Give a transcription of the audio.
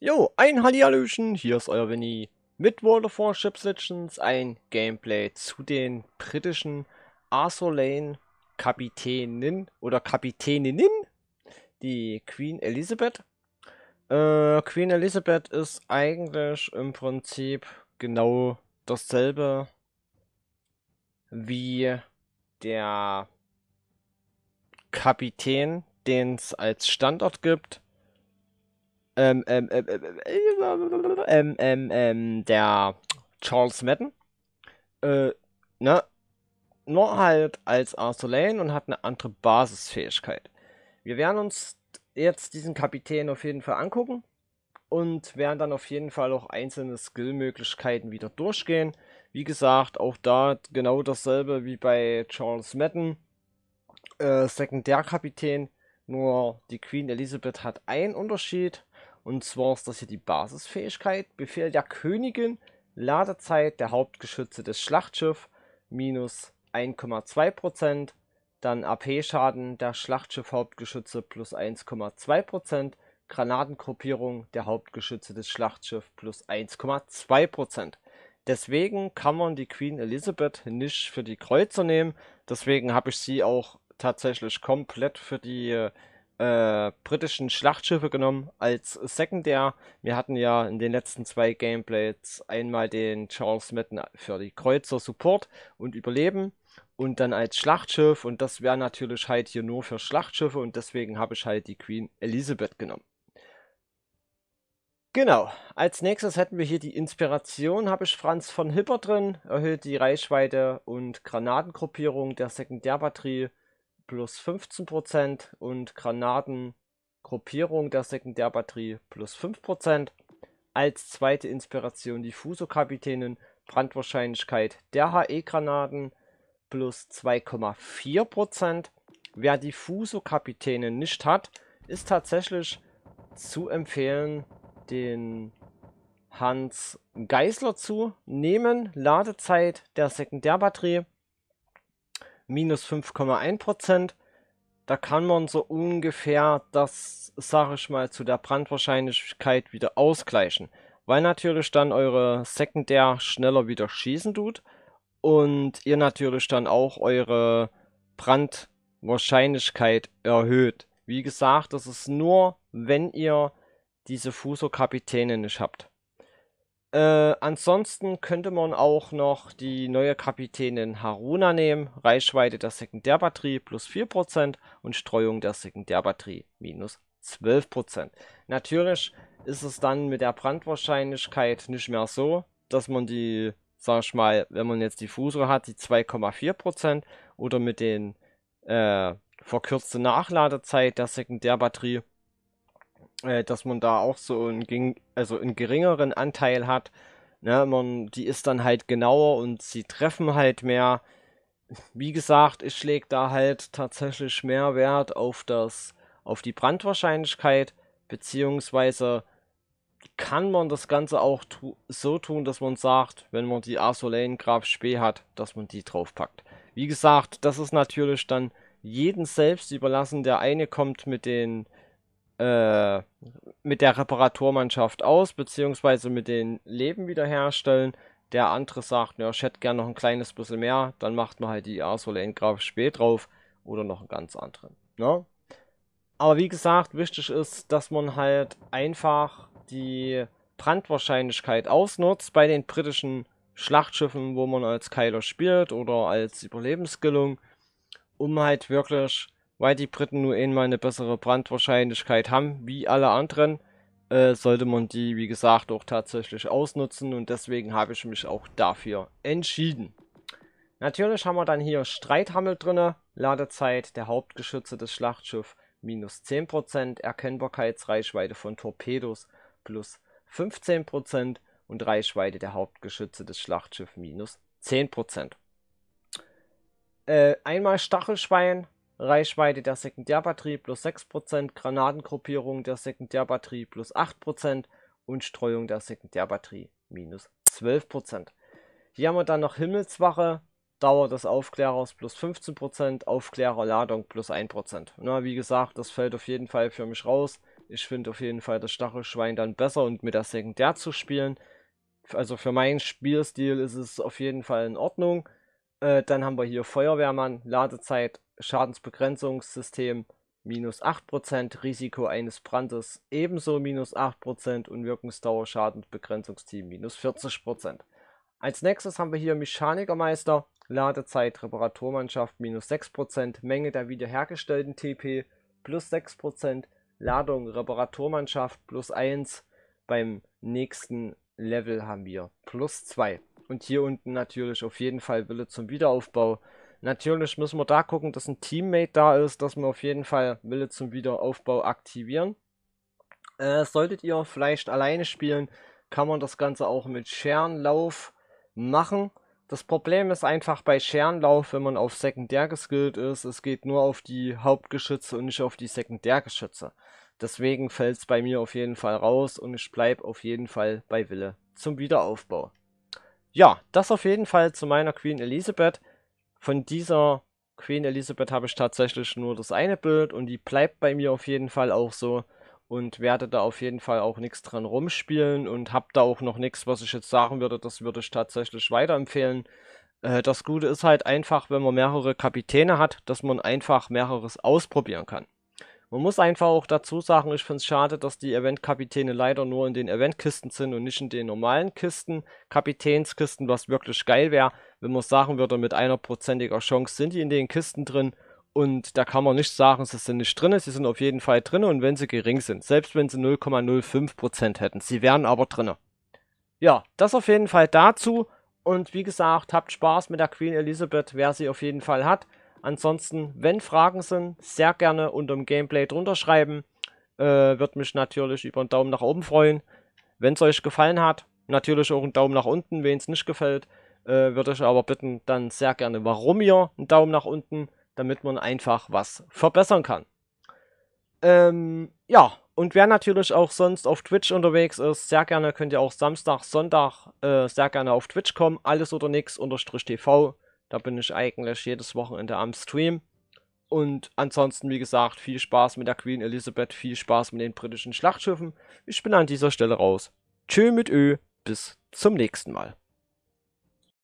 Jo, ein Hallihallöchen, hier ist euer Vinny mit World of Warships Legends, ein Gameplay zu den britischen Arthur Lane Kapitänin oder Kapitäninnen, die Queen Elizabeth. Äh, Queen Elizabeth ist eigentlich im Prinzip genau dasselbe wie der Kapitän, den es als Standort gibt ähm, ähm, äh, äh, äh, ähm, ähm, ähm, der Charles Madden, äh, ne, nur halt als Arthur Lane und hat eine andere Basisfähigkeit. Wir werden uns jetzt diesen Kapitän auf jeden Fall angucken und werden dann auf jeden Fall auch einzelne Skillmöglichkeiten wieder durchgehen. Wie gesagt, auch da genau dasselbe wie bei Charles Madden, äh, Sekundärkapitän, nur die Queen Elizabeth hat einen Unterschied und zwar ist das hier die Basisfähigkeit. Befehl der Königin, Ladezeit der Hauptgeschütze des Schlachtschiff minus 1,2%, dann AP-Schaden der Schlachtschiff-Hauptgeschütze plus 1,2%, Granatengruppierung der Hauptgeschütze des Schlachtschiffs plus 1,2%. Deswegen kann man die Queen Elizabeth nicht für die Kreuzer nehmen. Deswegen habe ich sie auch tatsächlich komplett für die äh, äh, britischen Schlachtschiffe genommen als Sekundär. Wir hatten ja in den letzten zwei Gameplays einmal den Charles Madden für die Kreuzer Support und Überleben und dann als Schlachtschiff und das wäre natürlich halt hier nur für Schlachtschiffe und deswegen habe ich halt die Queen Elizabeth genommen. Genau, als nächstes hätten wir hier die Inspiration, habe ich Franz von Hipper drin, erhöht die Reichweite und Granatengruppierung der Sekundärbatterie plus 15% und Granatengruppierung der Sekundärbatterie plus 5%. Als zweite Inspiration die fuso kapitänen Brandwahrscheinlichkeit der HE-Granaten plus 2,4%. Wer die fuso kapitänen nicht hat, ist tatsächlich zu empfehlen, den Hans Geisler zu nehmen. Ladezeit der Sekundärbatterie minus 5,1 Prozent. Da kann man so ungefähr das, sage ich mal, zu der Brandwahrscheinlichkeit wieder ausgleichen. Weil natürlich dann eure Sekundär schneller wieder schießen tut und ihr natürlich dann auch eure Brandwahrscheinlichkeit erhöht. Wie gesagt, das ist nur, wenn ihr diese Fuso-Kapitäne nicht habt. Äh, ansonsten könnte man auch noch die neue Kapitänin Haruna nehmen. Reichweite der Sekundärbatterie plus 4% und Streuung der Sekundärbatterie minus 12%. Natürlich ist es dann mit der Brandwahrscheinlichkeit nicht mehr so, dass man die, sag ich mal, wenn man jetzt die Fuso hat, die 2,4% oder mit den äh, verkürzte Nachladezeit der Sekundärbatterie äh, dass man da auch so einen, also einen geringeren Anteil hat. Ne? Man, die ist dann halt genauer und sie treffen halt mehr. Wie gesagt, ich lege da halt tatsächlich mehr Wert auf das, auf die Brandwahrscheinlichkeit, beziehungsweise kann man das Ganze auch tu so tun, dass man sagt, wenn man die Asolane Graf Spee hat, dass man die draufpackt. Wie gesagt, das ist natürlich dann jeden selbst überlassen. Der eine kommt mit den äh, mit der Reparaturmannschaft aus, beziehungsweise mit den Leben wiederherstellen. Der andere sagt, ja, ich hätte gerne noch ein kleines bisschen mehr, dann macht man halt die Arsolane Graf spät drauf oder noch einen ganz anderen. Ne? Aber wie gesagt, wichtig ist, dass man halt einfach die Brandwahrscheinlichkeit ausnutzt bei den britischen Schlachtschiffen, wo man als Keiler spielt oder als Überlebensgelung, um halt wirklich weil die Briten nur einmal eine bessere Brandwahrscheinlichkeit haben wie alle anderen, äh, sollte man die, wie gesagt, auch tatsächlich ausnutzen und deswegen habe ich mich auch dafür entschieden. Natürlich haben wir dann hier Streithammel drinne, Ladezeit der Hauptgeschütze des Schlachtschiffs minus 10%, Erkennbarkeitsreichweite von Torpedos plus 15% und Reichweite der Hauptgeschütze des Schlachtschiffs minus 10%. Äh, einmal Stachelschwein, Reichweite der Sekundärbatterie plus 6%, Granatengruppierung der Sekundärbatterie plus 8% und Streuung der Sekundärbatterie minus 12%. Hier haben wir dann noch Himmelswache, Dauer des Aufklärers plus 15%, Aufklärerladung plus 1%. Na, wie gesagt, das fällt auf jeden Fall für mich raus. Ich finde auf jeden Fall das Stachelschwein dann besser und mit der Sekundär zu spielen. Also für meinen Spielstil ist es auf jeden Fall in Ordnung. Äh, dann haben wir hier Feuerwehrmann, Ladezeit Schadensbegrenzungssystem minus 8%, Risiko eines Brandes ebenso minus 8% und Wirkungsdauer Schadensbegrenzungsteam minus 40%. Als nächstes haben wir hier Mechanikermeister, Ladezeit Reparaturmannschaft minus 6%, Menge der wiederhergestellten TP plus 6%, Ladung Reparaturmannschaft plus 1, beim nächsten Level haben wir plus 2. Und hier unten natürlich auf jeden Fall Wille zum Wiederaufbau, Natürlich müssen wir da gucken, dass ein Teammate da ist, dass wir auf jeden Fall Wille zum Wiederaufbau aktivieren. Äh, solltet ihr vielleicht alleine spielen, kann man das Ganze auch mit Scherenlauf machen. Das Problem ist einfach bei Scherenlauf, wenn man auf Sekundär geskillt ist, es geht nur auf die Hauptgeschütze und nicht auf die Sekundärgeschütze. Deswegen fällt es bei mir auf jeden Fall raus und ich bleibe auf jeden Fall bei Wille zum Wiederaufbau. Ja, das auf jeden Fall zu meiner Queen Elisabeth von dieser Queen Elizabeth habe ich tatsächlich nur das eine Bild und die bleibt bei mir auf jeden Fall auch so und werde da auf jeden Fall auch nichts dran rumspielen und habe da auch noch nichts, was ich jetzt sagen würde, das würde ich tatsächlich weiterempfehlen. Äh, das Gute ist halt einfach, wenn man mehrere Kapitäne hat, dass man einfach mehreres ausprobieren kann. Man muss einfach auch dazu sagen, ich finde es schade, dass die Eventkapitäne leider nur in den Eventkisten sind und nicht in den normalen Kisten. Kapitänskisten, was wirklich geil wäre, wenn man sagen würde, mit einer prozentiger Chance sind die in den Kisten drin. Und da kann man nicht sagen, sie sind nicht drin, sie sind auf jeden Fall drin und wenn sie gering sind, selbst wenn sie 0,05% hätten, sie wären aber drin. Ja, das auf jeden Fall dazu. Und wie gesagt, habt Spaß mit der Queen Elizabeth, wer sie auf jeden Fall hat. Ansonsten, wenn Fragen sind, sehr gerne unter dem Gameplay drunter schreiben. Äh, Wird mich natürlich über einen Daumen nach oben freuen. Wenn es euch gefallen hat, natürlich auch einen Daumen nach unten, wen es nicht gefällt. Äh, Würde ich aber bitten, dann sehr gerne, warum ihr einen Daumen nach unten, damit man einfach was verbessern kann. Ähm, ja, und wer natürlich auch sonst auf Twitch unterwegs ist, sehr gerne könnt ihr auch Samstag, Sonntag äh, sehr gerne auf Twitch kommen. Alles oder nix unterstrich TV. Da bin ich eigentlich jedes Wochenende am Stream. Und ansonsten, wie gesagt, viel Spaß mit der Queen Elizabeth, viel Spaß mit den britischen Schlachtschiffen. Ich bin an dieser Stelle raus. Tschö mit Ö, bis zum nächsten Mal.